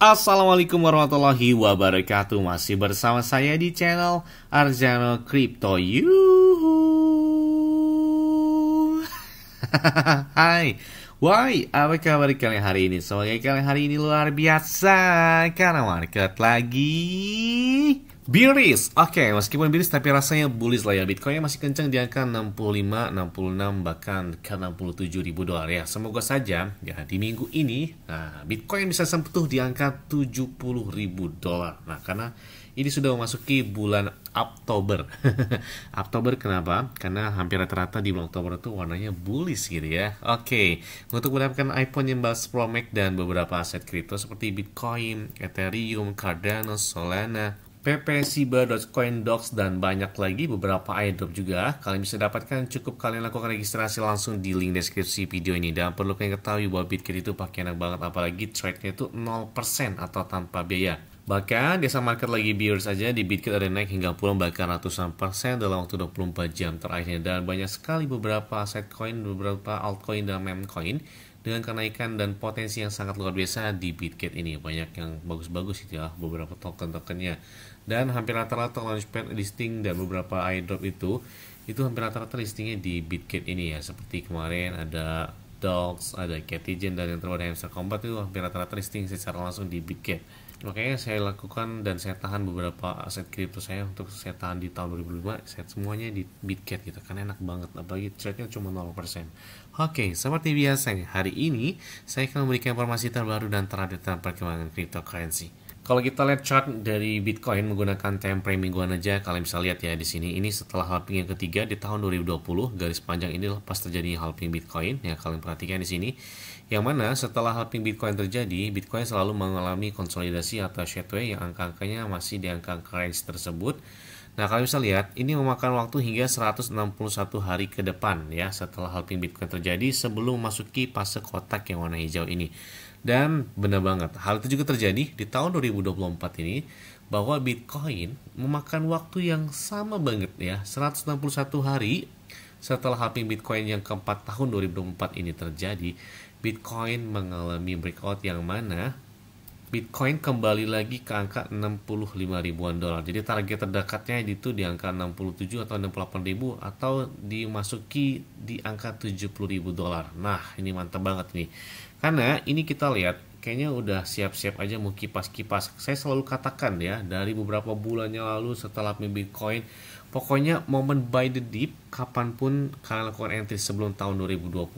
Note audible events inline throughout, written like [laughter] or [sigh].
Assalamualaikum warahmatullahi wabarakatuh Masih bersama saya di channel Arjano Crypto Yuhu [laughs] Hai Why, apa kabar kalian hari ini? Semoga kalian hari ini luar biasa Karena market lagi Biris, oke okay, meskipun biris tapi rasanya bullish lah ya Bitcoinnya masih kencang di angka 65, 66 bahkan ke 67 ribu dolar ya Semoga saja ya di minggu ini nah, Bitcoin bisa sempetuh di angka 70 ribu dolar Nah karena ini sudah memasuki bulan Oktober [laughs] Oktober kenapa? Karena hampir rata-rata di bulan Oktober itu warnanya bullish gitu ya Oke, okay. untuk mendapatkan iPhone yang bahas Pro Max dan beberapa aset kripto seperti Bitcoin, Ethereum, Cardano, Solana PP, Shiba, Dogecoin, dan banyak lagi beberapa airdrop juga. Kalian bisa dapatkan cukup kalian lakukan registrasi langsung di link deskripsi video ini. Dan perlu kalian ketahui bahwa bitcoin itu pakai enak banget apalagi trade-nya itu 0% atau tanpa biaya. Bahkan desa market lagi biar saja di bitcoin ada naik hingga pulang bahkan ratusan persen dalam waktu 24 jam terakhirnya. Dan banyak sekali beberapa aset coin, beberapa altcoin, dan meme coin dengan kenaikan dan potensi yang sangat luar biasa di Bitget ini. Banyak yang bagus-bagus gitu ya, beberapa token-tokennya. Dan hampir rata-rata launchpad listing dan beberapa airdrop itu, itu hampir rata-rata listingnya di Bitget ini ya. Seperti kemarin ada Dogs, ada Catigen, dan yang terbaru Hamster Combat itu hampir rata-rata listing secara langsung di Bitget. Makanya saya lakukan dan saya tahan beberapa aset kripto saya untuk saya tahan di tahun 2005, saya semuanya di Bitget gitu, karena enak banget. Apalagi trade-nya cuma 0%. Oke, seperti biasa, hari ini saya akan memberikan informasi terbaru dan terupdate tentang perkembangan cryptocurrency. Kalau kita lihat chart dari Bitcoin menggunakan time frame mingguan aja, kalian bisa lihat ya di sini ini setelah halving yang ketiga di tahun 2020, garis panjang ini lepas terjadi halving Bitcoin ya kalian perhatikan di sini. Yang mana setelah halving Bitcoin terjadi, Bitcoin selalu mengalami konsolidasi atau shadow yang angka-angkanya masih di angka range tersebut Nah, kalian bisa lihat ini memakan waktu hingga 161 hari ke depan ya setelah halving Bitcoin terjadi sebelum memasuki fase kotak yang warna hijau ini. Dan benar banget, hal itu juga terjadi di tahun 2024 ini bahwa Bitcoin memakan waktu yang sama banget ya, 161 hari setelah halving Bitcoin yang keempat tahun 2024 ini terjadi, Bitcoin mengalami breakout yang mana Bitcoin kembali lagi ke angka 65 ribuan dolar. Jadi target terdekatnya itu di angka 67 atau 68 ribu atau dimasuki di angka 70 ribu dolar. Nah ini mantap banget nih. Karena ini kita lihat kayaknya udah siap-siap aja mau kipas-kipas. Saya selalu katakan ya dari beberapa bulannya lalu setelah Bitcoin Pokoknya momen buy the dip kapanpun kalian lakukan entry sebelum tahun 2025.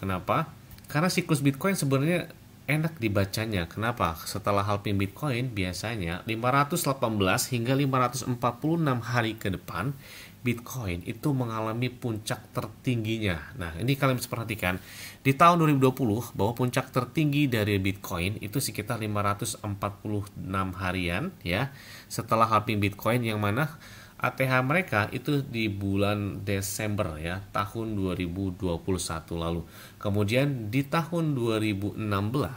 Kenapa? Karena siklus Bitcoin sebenarnya enak dibacanya. Kenapa? Setelah halving Bitcoin biasanya 518 hingga 546 hari ke depan Bitcoin itu mengalami puncak tertingginya. Nah, ini kalian bisa perhatikan di tahun 2020 bahwa puncak tertinggi dari Bitcoin itu sekitar 546 harian ya setelah halving Bitcoin yang mana ATH mereka itu di bulan Desember ya tahun 2021 lalu. Kemudian di tahun 2016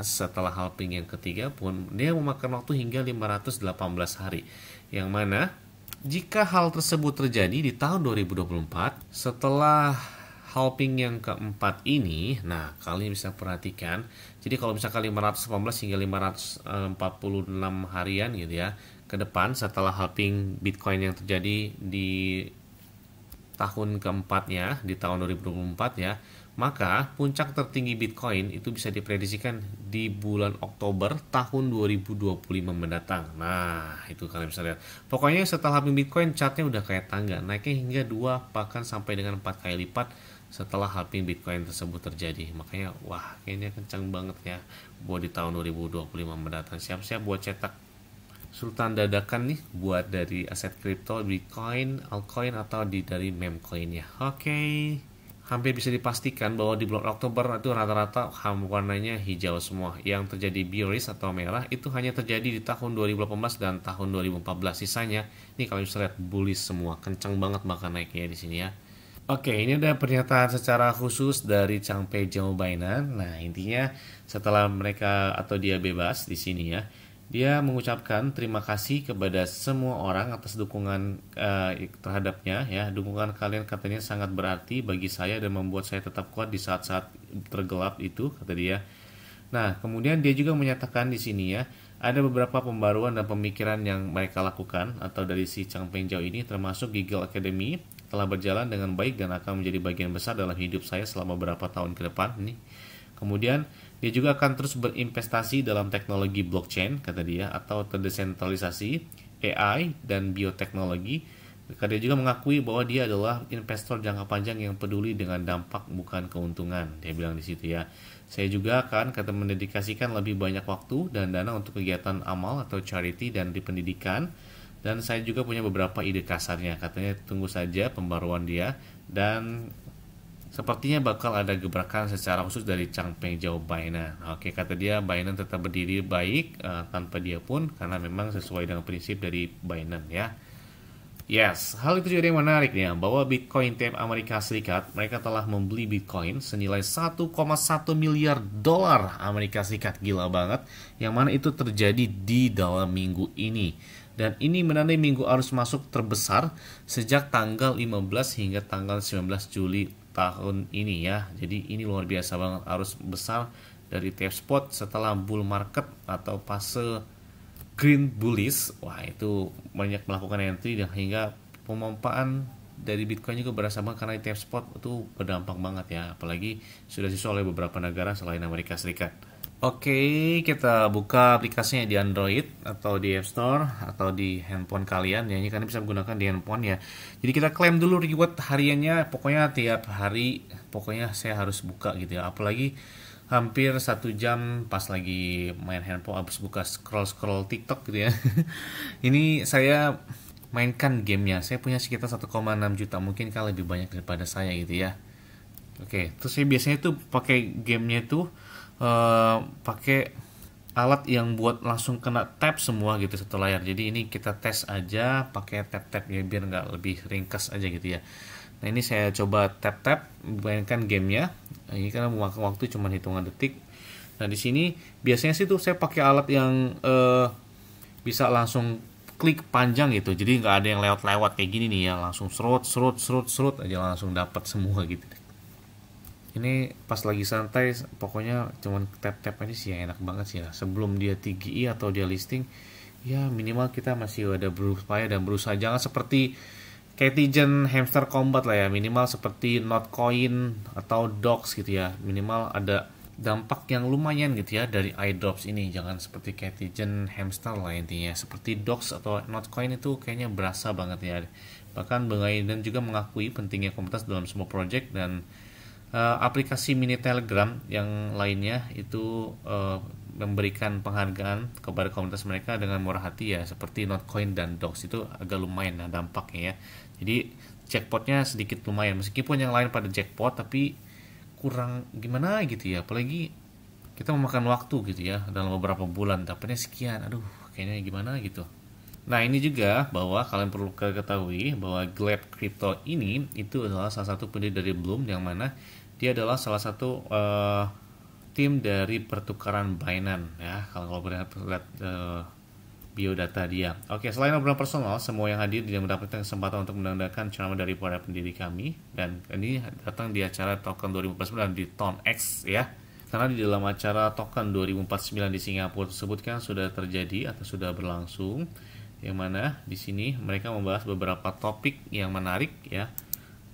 setelah halving yang ketiga pun dia memakan waktu hingga 518 hari. Yang mana jika hal tersebut terjadi di tahun 2024 setelah Helping yang keempat ini, nah kalian bisa perhatikan. Jadi kalau misalkan 518 hingga 546 harian gitu ya ke depan setelah helping Bitcoin yang terjadi di tahun keempatnya di tahun 2024 ya, maka puncak tertinggi Bitcoin itu bisa diprediksikan di bulan Oktober tahun 2025 mendatang. Nah, itu kalian bisa lihat. Pokoknya setelah halving Bitcoin, chartnya udah kayak tangga, naiknya hingga 2 bahkan sampai dengan 4 kali lipat setelah halving Bitcoin tersebut terjadi. Makanya wah kayaknya kencang banget ya buat di tahun 2025 mendatang. Siap-siap buat cetak sultan dadakan nih buat dari aset kripto Bitcoin, altcoin atau di dari memcoin ya. Oke. Okay. Hampir bisa dipastikan bahwa di bulan Oktober itu rata-rata warnanya hijau semua. Yang terjadi bearish atau merah itu hanya terjadi di tahun 2018 dan tahun 2014. Sisanya ini kalau bisa lihat bullish semua, kencang banget maka naiknya di sini ya. Oke, ini ada pernyataan secara khusus dari Changpei Bainan. Nah, intinya setelah mereka atau dia bebas di sini ya, dia mengucapkan terima kasih kepada semua orang atas dukungan uh, terhadapnya ya. Dukungan kalian katanya sangat berarti bagi saya dan membuat saya tetap kuat di saat-saat tergelap itu, kata dia. Nah, kemudian dia juga menyatakan di sini ya, ada beberapa pembaruan dan pemikiran yang mereka lakukan atau dari si Changpeng Jiao ini termasuk Giggle Academy telah berjalan dengan baik dan akan menjadi bagian besar dalam hidup saya selama beberapa tahun ke depan nih. Kemudian dia juga akan terus berinvestasi dalam teknologi blockchain kata dia atau terdesentralisasi AI dan bioteknologi. Dia juga mengakui bahwa dia adalah investor jangka panjang yang peduli dengan dampak bukan keuntungan. Dia bilang di situ ya. Saya juga akan kata mendedikasikan lebih banyak waktu dan dana untuk kegiatan amal atau charity dan di pendidikan dan saya juga punya beberapa ide kasarnya katanya tunggu saja pembaruan dia dan Sepertinya bakal ada gebrakan secara khusus dari Changpeng Jauh Binance Oke, kata dia Binance tetap berdiri baik uh, tanpa dia pun karena memang sesuai dengan prinsip dari Binance ya. Yes, hal itu juga yang menarik ya bahwa Bitcoin Time Amerika Serikat mereka telah membeli Bitcoin senilai 1,1 miliar dolar Amerika Serikat gila banget yang mana itu terjadi di dalam minggu ini. Dan ini menandai minggu arus masuk terbesar sejak tanggal 15 hingga tanggal 19 Juli tahun ini ya. Jadi ini luar biasa banget arus besar dari TF spot setelah bull market atau fase green bullish. Wah, itu banyak melakukan entry dan hingga pemompaan dari Bitcoin juga berasa banget karena ETF spot itu berdampak banget ya apalagi sudah disusul oleh beberapa negara selain Amerika Serikat. Oke, kita buka aplikasinya di Android atau di App Store atau di handphone kalian ya. Ini kalian bisa menggunakan di handphone ya. Jadi kita klaim dulu reward hariannya, pokoknya tiap hari pokoknya saya harus buka gitu ya. Apalagi hampir satu jam pas lagi main handphone abis buka scroll scroll TikTok gitu ya. [laughs] Ini saya mainkan gamenya. Saya punya sekitar 1,6 juta mungkin kalau lebih banyak daripada saya gitu ya. Oke, terus saya biasanya tuh pakai gamenya tuh Eh, pakai alat yang buat langsung kena tap semua gitu satu layar jadi ini kita tes aja pakai tap tap ya biar nggak lebih ringkas aja gitu ya nah ini saya coba tap tap bayangkan gamenya nah, ini karena memakan waktu cuma hitungan detik nah di sini biasanya sih tuh saya pakai alat yang uh, bisa langsung klik panjang gitu jadi nggak ada yang lewat-lewat kayak gini nih ya langsung serut serut serut serut aja langsung dapat semua gitu ini pas lagi santai pokoknya cuman tap tap aja sih yang enak banget sih ya sebelum dia TGI atau dia listing ya minimal kita masih ada berupaya dan berusaha jangan seperti Ketijen hamster combat lah ya minimal seperti not coin atau dogs gitu ya minimal ada dampak yang lumayan gitu ya dari Drops ini jangan seperti Ketijen hamster lah intinya seperti dogs atau not coin itu kayaknya berasa banget ya bahkan Bang dan juga mengakui pentingnya komunitas dalam semua project dan Eh, aplikasi mini Telegram yang lainnya itu uh, memberikan penghargaan kepada komunitas mereka dengan murah hati ya seperti Notcoin dan dogs itu agak lumayan nah dampaknya ya jadi jackpotnya sedikit lumayan meskipun yang lain pada jackpot tapi kurang gimana gitu ya apalagi kita memakan waktu gitu ya dalam beberapa bulan dapatnya sekian aduh kayaknya gimana gitu Nah ini juga bahwa kalian perlu ketahui bahwa Gleb Crypto ini itu adalah salah satu pendiri dari Bloom yang mana dia adalah salah satu uh, tim dari pertukaran Binance ya kalau kalau lihat uh, biodata dia. Oke, selain obrolan personal, semua yang hadir tidak mendapatkan kesempatan untuk menandakan ceramah dari para pendiri kami dan ini datang di acara Token 2049 di Ton X ya. Karena di dalam acara Token 2049 di Singapura tersebut kan sudah terjadi atau sudah berlangsung yang mana di sini mereka membahas beberapa topik yang menarik ya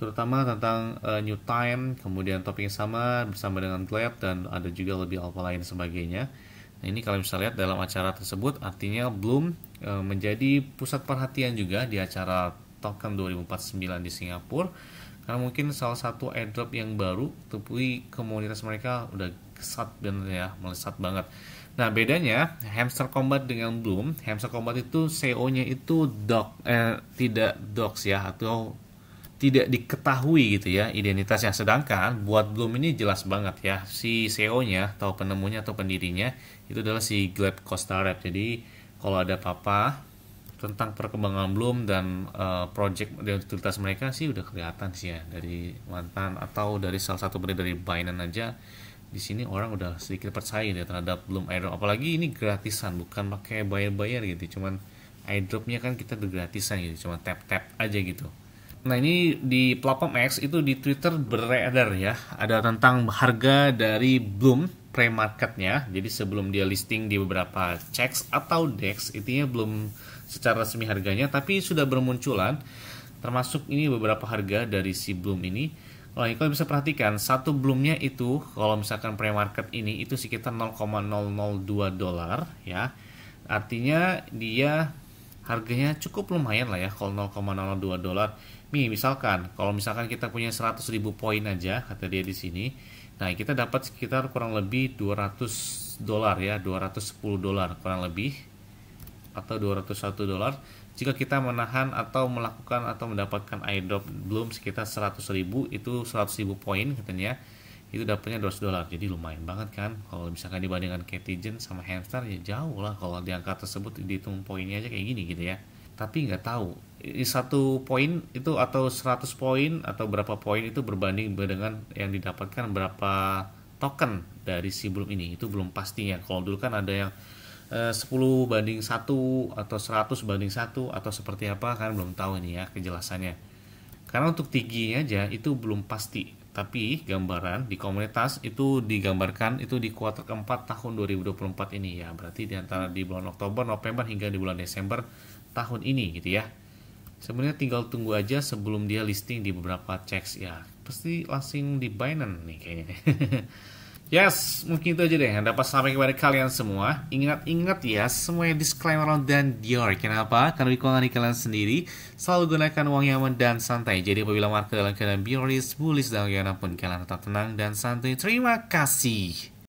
terutama tentang uh, New Time, kemudian topik yang sama bersama dengan Glad dan ada juga lebih alpha lain sebagainya. Nah, ini kalian bisa lihat dalam acara tersebut artinya Bloom uh, eh, menjadi pusat perhatian juga di acara Token 2049 di Singapura karena mungkin salah satu airdrop yang baru tapi komunitas mereka udah kesat banget ya melesat banget nah bedanya hamster combat dengan bloom hamster combat itu co nya itu dog eh, tidak dogs ya atau tidak diketahui gitu ya identitasnya sedangkan buat Bloom ini jelas banget ya si CEO-nya atau penemunya atau pendirinya itu adalah si Gleb Kostarev jadi kalau ada apa-apa tentang perkembangan belum dan uh, eh, project dan utilitas mereka sih udah kelihatan sih ya dari mantan atau dari salah satu brand dari Binance aja di sini orang udah sedikit percaya ya terhadap belum airdrop apalagi ini gratisan bukan pakai bayar-bayar gitu cuman airdropnya kan kita gratisan gitu cuma tap tap aja gitu Nah ini di platform X itu di Twitter beredar ya ada tentang harga dari Bloom pre-marketnya. Jadi sebelum dia listing di beberapa checks atau dex, intinya belum secara resmi harganya, tapi sudah bermunculan. Termasuk ini beberapa harga dari si Bloom ini. Kalau yang kalian bisa perhatikan, satu Bloomnya itu kalau misalkan pre-market ini itu sekitar 0,002 dolar ya. Artinya dia harganya cukup lumayan lah ya kalau 0,002 dolar nih misalkan kalau misalkan kita punya 100.000 poin aja kata dia di sini. Nah, kita dapat sekitar kurang lebih 200 dolar ya, 210 dolar kurang lebih atau 201 dolar jika kita menahan atau melakukan atau mendapatkan airdrop belum sekitar 100.000 itu 100.000 poin katanya itu dapatnya 200 dolar jadi lumayan banget kan kalau misalkan dibandingkan Ketigen sama hamster ya jauh lah kalau di angka tersebut dihitung poinnya aja kayak gini gitu ya tapi nggak tahu satu poin itu atau 100 poin atau berapa poin itu berbanding dengan yang didapatkan berapa token dari si belum ini itu belum pastinya kalau dulu kan ada yang eh, 10 banding 1 atau 100 banding 1 atau seperti apa kan belum tahu ini ya kejelasannya karena untuk tingginya aja itu belum pasti tapi gambaran di komunitas itu digambarkan itu di kuartal keempat tahun 2024 ini ya berarti di antara di bulan Oktober, November hingga di bulan Desember tahun ini gitu ya sebenarnya tinggal tunggu aja sebelum dia listing di beberapa checks ya pasti langsung di Binance nih kayaknya [laughs] yes mungkin itu aja deh yang dapat sampai kepada kalian semua ingat-ingat ya semuanya disclaimer dan Dior kenapa? karena di keuangan kalian sendiri selalu gunakan uang yang aman dan santai jadi apabila market dalam keadaan bearish bullish dan bagaimanapun, kalian tetap tenang dan santai terima kasih